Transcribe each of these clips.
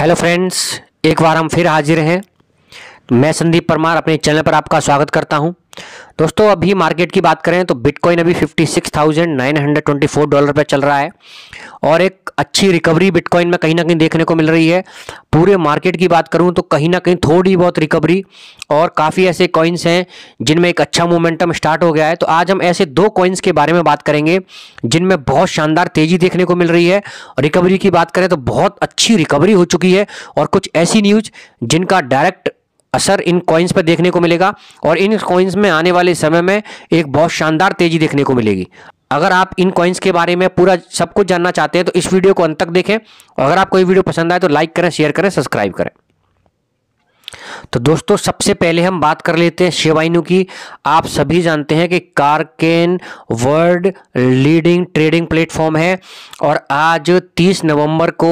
hello friends एक बार हम फिर हाजिर हैं मैं संदीप परमार अपने चैनल पर आपका स्वागत करता हूं दोस्तों अभी मार्केट की बात करें तो बिटकॉइन अभी 56,924 डॉलर पर चल रहा है और एक अच्छी रिकवरी बिटकॉइन में कहीं ना कहीं देखने को मिल रही है पूरे मार्केट की बात करूं तो कहीं ना कहीं थोड़ी बहुत रिकवरी और काफ़ी ऐसे कॉइन्स हैं जिनमें एक अच्छा मोमेंटम स्टार्ट हो गया है तो आज हम ऐसे दो कॉइन्स के बारे में बात करेंगे जिनमें बहुत शानदार तेज़ी देखने को मिल रही है रिकवरी की बात करें तो बहुत अच्छी रिकवरी हो चुकी है और कुछ ऐसी न्यूज़ जिनका डायरेक्ट असर इन कॉइन्स पर देखने को मिलेगा और इन कॉइन्स में आने वाले समय में एक बहुत शानदार तेजी देखने को मिलेगी अगर आप इन कॉइन्स के बारे में पूरा सब कुछ जानना चाहते हैं तो इस वीडियो को अंत तक देखें और अगर आपको ये वीडियो पसंद आए तो लाइक करें शेयर करें सब्सक्राइब करें तो दोस्तों सबसे पहले हम बात कर लेते हैं शिवाइनू की आप सभी जानते हैं कि Kraken world leading trading platform है और आज 30 नवंबर को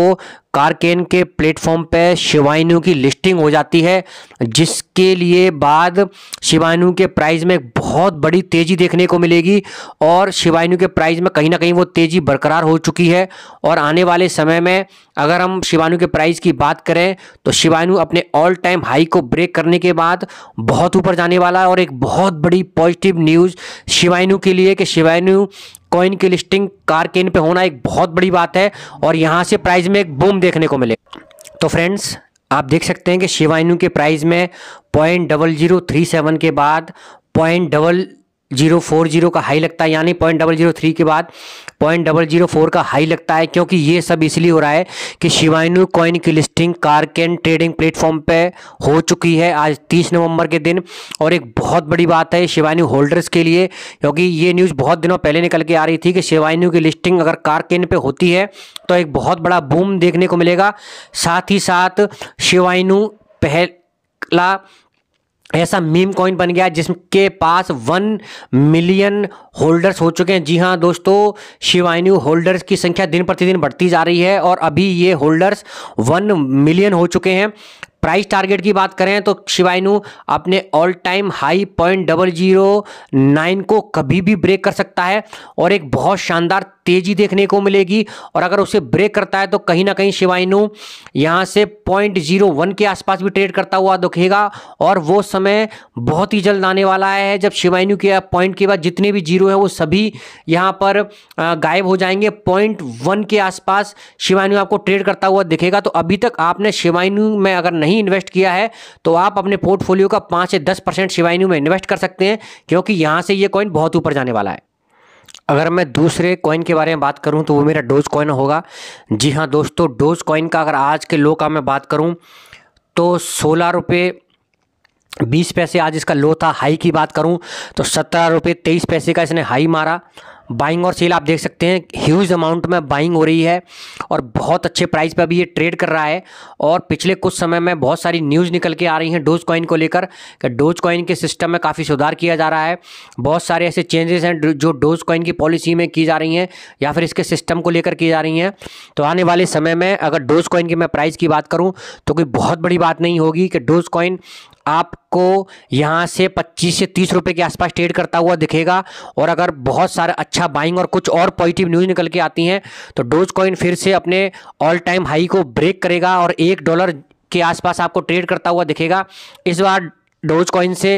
कारकेन के प्लेटफॉर्म पे शिवायनु की लिस्टिंग हो जाती है जिसके लिए बाद शिवाइनू के प्राइस में बहुत बड़ी तेज़ी देखने को मिलेगी और शिवाइनू के प्राइस में कहीं ना कहीं वो तेज़ी बरकरार हो चुकी है और आने वाले समय में अगर हम शिवानु के प्राइस की बात करें तो शिवानु अपने ऑल टाइम हाई को ब्रेक करने के बाद बहुत ऊपर जाने वाला है और एक बहुत बड़ी पॉजिटिव न्यूज़ शिवायनु के लिए कि शिवाइनू कॉइन की लिस्टिंग कारकेन पे होना एक बहुत बड़ी बात है और यहाँ से प्राइस में एक बूम देखने को मिले तो फ्रेंड्स आप देख सकते हैं कि शिवाइनू के प्राइस में point double zero three seven के बाद point double zero four zero का हाई लगता है यानी पॉइंट डबल जीरो थ्री के बाद पॉइंट डबल जीरो फोर का हाई लगता है क्योंकि ये सब इसलिए हो रहा है कि शिवाइनू कॉइन की लिस्टिंग कारकेन ट्रेडिंग प्लेटफॉर्म पे हो चुकी है आज तीस नवंबर के दिन और एक बहुत बड़ी बात है शिवाइनू होल्डर्स के लिए क्योंकि ये न्यूज़ बहुत दिनों पहले निकल के आ रही थी कि शिवाइनू की लिस्टिंग अगर कारकेन पर होती है तो एक बहुत बड़ा बूम देखने को मिलेगा साथ ही साथ शिवाइनू पहला ऐसा मीम कॉइन बन गया जिसके पास वन मिलियन होल्डर्स हो चुके हैं जी हाँ दोस्तों शिवाइन्यू होल्डर्स की संख्या दिन प्रतिदिन बढ़ती जा रही है और अभी ये होल्डर्स वन मिलियन हो चुके हैं प्राइस टारगेट की बात करें तो शिवाइनू अपने all time high point double zero nine को कभी भी ब्रेक कर सकता है और एक बहुत शानदार तेज़ी देखने को मिलेगी और अगर उसे ब्रेक करता है तो कहीं ना कहीं शिवाइनू यहाँ से पॉइंट जीरो वन के आसपास भी ट्रेड करता हुआ दिखेगा और वो समय बहुत ही जल्द आने वाला है जब शिवाइनू के पॉइंट के बाद जितने भी जीरो हैं वो सभी यहाँ पर गायब हो जाएंगे पॉइंट वन के आसपास शिवाइनू आपको ट्रेड करता हुआ दिखेगा तो अभी तक आपने शिवाइनू में अगर नहीं नहीं इन्वेस्ट किया है तो आप अपने पोर्टफोलियो का पाँच से दस परसेंट शिवाइन्यू में इन्वेस्ट कर सकते हैं क्योंकि यहाँ से ये कॉइन बहुत ऊपर जाने वाला है अगर मैं दूसरे कॉइन के बारे में बात करूं तो वो मेरा डोज कॉइन होगा जी हाँ दोस्तों डोज कॉइन का अगर आज के लो का मैं बात करूं तो सोलह रुपये बीस पैसे आज इसका लो था हाई की बात करूं तो सत्रह रुपये तेईस पैसे का इसने हाई मारा बाइंग और सेल आप देख सकते हैं ह्यूज अमाउंट में बाइंग हो रही है और बहुत अच्छे प्राइस पर अभी ये ट्रेड कर रहा है और पिछले कुछ समय में बहुत सारी न्यूज़ निकल के आ रही हैं डोज कॉइन को लेकर कि डोज कॉइन के सिस्टम में काफ़ी सुधार किया जा रहा है बहुत सारे ऐसे चेंजेस हैं जो डोज कॉइन की पॉलिसी में की जा रही हैं या फिर इसके सिस्टम को लेकर की जा रही हैं तो आने वाले समय में अगर डोज कॉइन की मैं प्राइस की बात करूँ तो कोई बहुत बड़ी बात नहीं होगी कि डोज कॉइन आपको यहाँ से 25 से 30 रुपए के आसपास ट्रेड करता हुआ दिखेगा और अगर बहुत सारा अच्छा बाइंग और कुछ और पॉजिटिव न्यूज निकल के आती हैं तो डोज कॉइन फिर से अपने ऑल टाइम हाई को ब्रेक करेगा और एक डॉलर के आसपास आपको ट्रेड करता हुआ दिखेगा इस बार डोज कॉइन से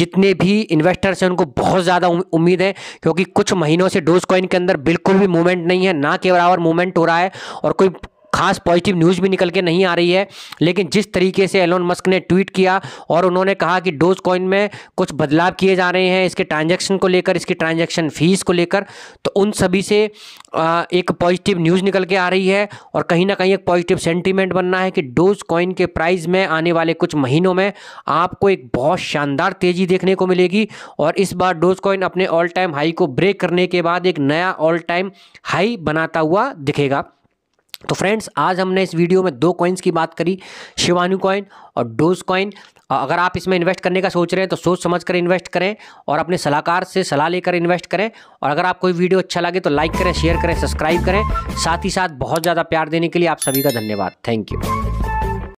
जितने भी इन्वेस्टर्स हैं उनको बहुत ज़्यादा उम्मीद है क्योंकि कुछ महीनों से डोज कॉइन के अंदर बिल्कुल भी मूवमेंट नहीं है ना के बराबर मूवमेंट हो रहा है और कोई खास पॉजिटिव न्यूज़ भी निकल के नहीं आ रही है लेकिन जिस तरीके से एलोन मस्क ने ट्वीट किया और उन्होंने कहा कि डोज कॉइन में कुछ बदलाव किए जा रहे हैं इसके ट्रांजेक्शन को लेकर इसकी ट्रांजेक्शन फीस को लेकर तो उन सभी से एक पॉजिटिव न्यूज़ निकल के आ रही है और कहीं ना कहीं एक पॉजिटिव सेंटिमेंट बनना है कि डोज कॉइन के प्राइस में आने वाले कुछ महीनों में आपको एक बहुत शानदार तेज़ी देखने को मिलेगी और इस बार डोज कॉइन अपने ऑल टाइम हाई को ब्रेक करने के बाद एक नया ऑल टाइम हाई बनाता हुआ दिखेगा तो फ्रेंड्स आज हमने इस वीडियो में दो कॉइन्स की बात करी शिवानी कॉइन और डोज कॉइन अगर आप इसमें इन्वेस्ट करने का सोच रहे हैं तो सोच समझ कर इन्वेस्ट करें और अपने सलाहकार से सलाह लेकर इन्वेस्ट करें और अगर आपको वीडियो अच्छा लगे तो लाइक करें शेयर करें सब्सक्राइब करें साथ ही साथ बहुत ज़्यादा प्यार देने के लिए आप सभी का धन्यवाद थैंक यू